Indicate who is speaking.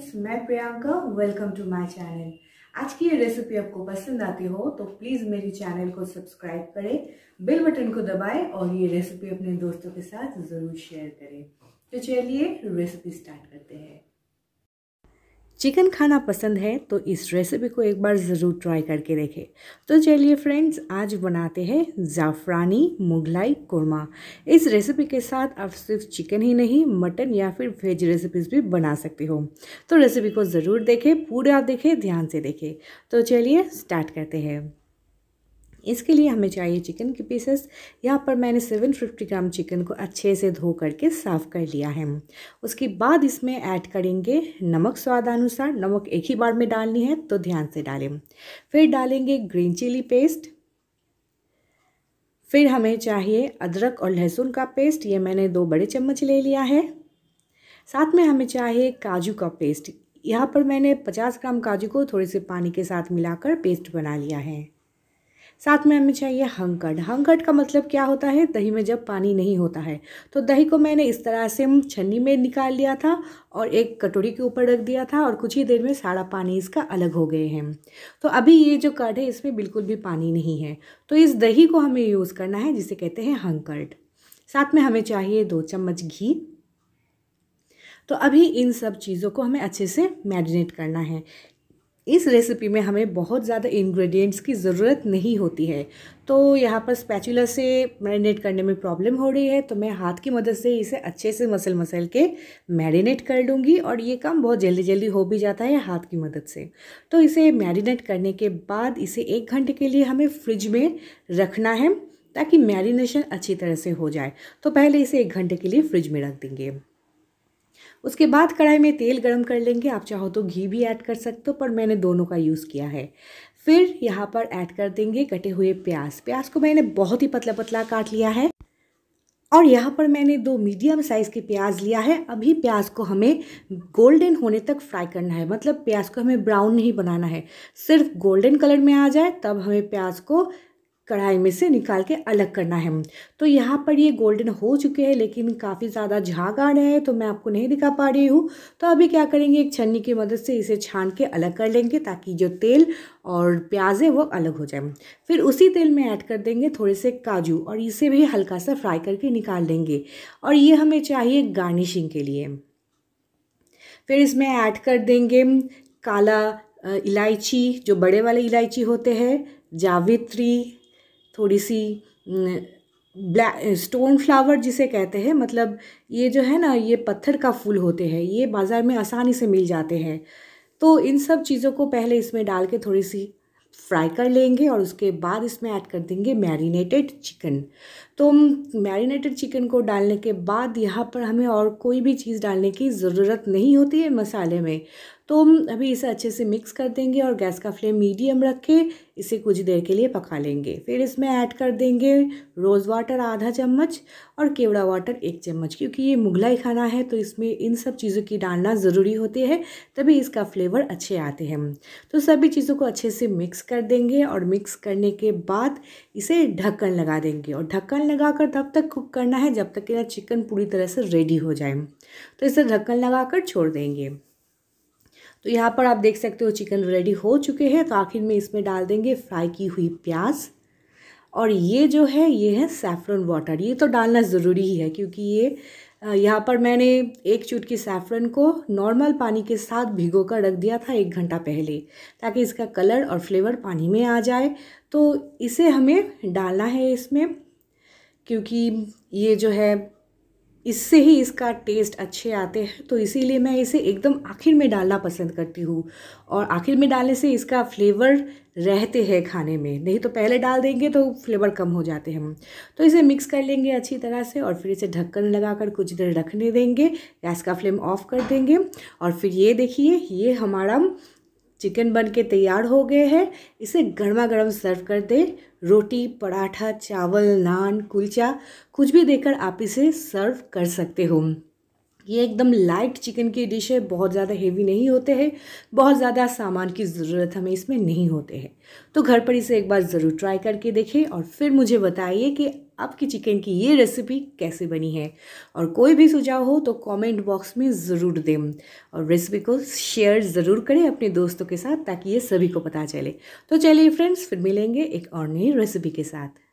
Speaker 1: friends मैं Priyanka welcome to my channel आज की ये रेसिपी आपको पसंद आती हो तो प्लीज़ मेरी चैनल को सब्सक्राइब करें बेल बटन को दबाएं और ये रेसिपी अपने दोस्तों के साथ ज़रूर शेयर करें तो चलिए रेसिपी स्टार्ट करते हैं चिकन खाना पसंद है तो इस रेसिपी को एक बार ज़रूर ट्राई करके देखें तो चलिए फ्रेंड्स आज बनाते हैं ज़ाफ़रानी मुगलाई कोरमा इस रेसिपी के साथ आप सिर्फ चिकन ही नहीं मटन या फिर वेज रेसिपीज़ भी बना सकते हो तो रेसिपी को ज़रूर देखें पूरा देखें ध्यान से देखें तो चलिए स्टार्ट करते हैं इसके लिए हमें चाहिए चिकन के पीसेस यहाँ पर मैंने सेवन फिफ्टी ग्राम चिकन को अच्छे से धो करके साफ़ कर लिया है उसके बाद इसमें ऐड करेंगे नमक स्वादानुसार नमक एक ही बार में डालनी है तो ध्यान से डालें फिर डालेंगे ग्रीन चिली पेस्ट फिर हमें चाहिए अदरक और लहसुन का पेस्ट ये मैंने दो बड़े चम्मच ले लिया है साथ में हमें चाहिए काजू का पेस्ट यहाँ पर मैंने 50 ग्राम काजू को थोड़े से पानी के साथ मिलाकर पेस्ट बना लिया है साथ में हमें चाहिए हंकड़ हंकड़ का मतलब क्या होता है दही में जब पानी नहीं होता है तो दही को मैंने इस तरह से छन्नी में निकाल लिया था और एक कटोरी के ऊपर रख दिया था और कुछ ही देर में सारा पानी इसका अलग हो गए हैं तो अभी ये जो कर्ड है इसमें बिल्कुल भी पानी नहीं है तो इस दही को हमें यूज़ करना है जिसे कहते हैं हंकड़ साथ में हमें चाहिए दो चम्मच घी तो अभी इन सब चीज़ों को हमें अच्छे से मैरिनेट करना है इस रेसिपी में हमें बहुत ज़्यादा इंग्रेडिएंट्स की ज़रूरत नहीं होती है तो यहाँ पर स्पैचुला से मैरिनेट करने में प्रॉब्लम हो रही है तो मैं हाथ की मदद से इसे अच्छे से मसल मसल के मैरिनेट कर लूँगी और ये काम बहुत जल्दी जल्दी हो भी जाता है हाथ की मदद से तो इसे मैरिनेट करने के बाद इसे एक घंटे के लिए हमें फ्रिज में रखना है ताकि मैरिनेशन अच्छी तरह से हो जाए तो पहले इसे एक घंटे के लिए फ्रिज में रख देंगे उसके बाद कढ़ाई में तेल गरम कर लेंगे आप चाहो तो घी भी ऐड कर सकते हो पर मैंने दोनों का यूज़ किया है फिर यहाँ पर ऐड कर देंगे कटे हुए प्याज प्याज को मैंने बहुत ही पतला पतला काट लिया है और यहाँ पर मैंने दो मीडियम साइज़ के प्याज लिया है अभी प्याज को हमें गोल्डन होने तक फ्राई करना है मतलब प्याज को हमें ब्राउन नहीं बनाना है सिर्फ गोल्डन कलर में आ जाए तब हमें प्याज को कढ़ाई में से निकाल के अलग करना है तो यहाँ पर ये गोल्डन हो चुके हैं लेकिन काफ़ी ज़्यादा झाग आ रहे हैं तो मैं आपको नहीं दिखा पा रही हूँ तो अभी क्या करेंगे एक छन्नी की मदद से इसे छान के अलग कर लेंगे ताकि जो तेल और प्याज है वो अलग हो जाए फिर उसी तेल में ऐड कर देंगे थोड़े से काजू और इसे भी हल्का सा फ्राई करके निकाल लेंगे और ये हमें चाहिए गार्निशिंग के लिए फिर इसमें ऐड कर देंगे काला इलायची जो बड़े वाले इलायची होते हैं जावित्री थोड़ी सी ब्लैक स्टोन फ्लावर जिसे कहते हैं मतलब ये जो है ना ये पत्थर का फूल होते हैं ये बाज़ार में आसानी से मिल जाते हैं तो इन सब चीज़ों को पहले इसमें डाल के थोड़ी सी फ्राई कर लेंगे और उसके बाद इसमें ऐड कर देंगे मैरिनेटेड चिकन तो मैरिनेटेड चिकन को डालने के बाद यहाँ पर हमें और कोई भी चीज़ डालने की ज़रूरत नहीं होती है मसाले में तो हम अभी इसे अच्छे से मिक्स कर देंगे और गैस का फ्लेम मीडियम रख के इसे कुछ देर के लिए पका लेंगे फिर इसमें ऐड कर देंगे रोज़ वाटर आधा चम्मच और केवड़ा वाटर एक चम्मच क्योंकि ये मुगलाई खाना है तो इसमें इन सब चीज़ों की डालना ज़रूरी होती है तभी इसका फ्लेवर अच्छे आते हैं तो सभी चीज़ों को अच्छे से मिक्स कर देंगे और मिक्स करने के बाद इसे ढक्कन लगा देंगे और ढक्कन लगाकर तब तक कुक करना है जब तक कि ना चिकन पूरी तरह से रेडी हो जाए तो इसे ढक्कन लगाकर छोड़ देंगे तो यहाँ पर आप देख सकते हो चिकन रेडी हो चुके हैं तो आखिर में इसमें डाल देंगे फ्राई की हुई प्याज और ये जो है ये है सैफरन वाटर ये तो डालना ज़रूरी ही है क्योंकि ये यहाँ पर मैंने एक चुटकी सैफरन को नॉर्मल पानी के साथ भिगो कर रख दिया था एक घंटा पहले ताकि इसका कलर और फ्लेवर पानी में आ जाए तो इसे हमें डालना है इसमें क्योंकि ये जो है इससे ही इसका टेस्ट अच्छे आते हैं तो इसीलिए मैं इसे एकदम आखिर में डालना पसंद करती हूँ और आखिर में डालने से इसका फ्लेवर रहते हैं खाने में नहीं तो पहले डाल देंगे तो फ्लेवर कम हो जाते हैं तो इसे मिक्स कर लेंगे अच्छी तरह से और फिर इसे ढक्कन लगाकर कुछ देर रखने देंगे गैस का फ्लेम ऑफ कर देंगे और फिर ये देखिए ये हमारा चिकन बन के तैयार हो गए हैं इसे गर्मा गर्म सर्व कर दें रोटी पराठा चावल नान कुलचा कुछ भी देकर आप इसे सर्व कर सकते हो ये एकदम लाइट चिकन की डिश है बहुत ज़्यादा हेवी नहीं होते हैं बहुत ज़्यादा सामान की ज़रूरत हमें इसमें नहीं होते हैं तो घर पर इसे एक बार ज़रूर ट्राई करके देखें और फिर मुझे बताइए कि आपकी चिकन की ये रेसिपी कैसे बनी है और कोई भी सुझाव हो तो कमेंट बॉक्स में ज़रूर दें और रेसिपी को शेयर ज़रूर करें अपने दोस्तों के साथ ताकि ये सभी को पता चले तो चलिए फ्रेंड्स फिर मिलेंगे एक और नई रेसिपी के साथ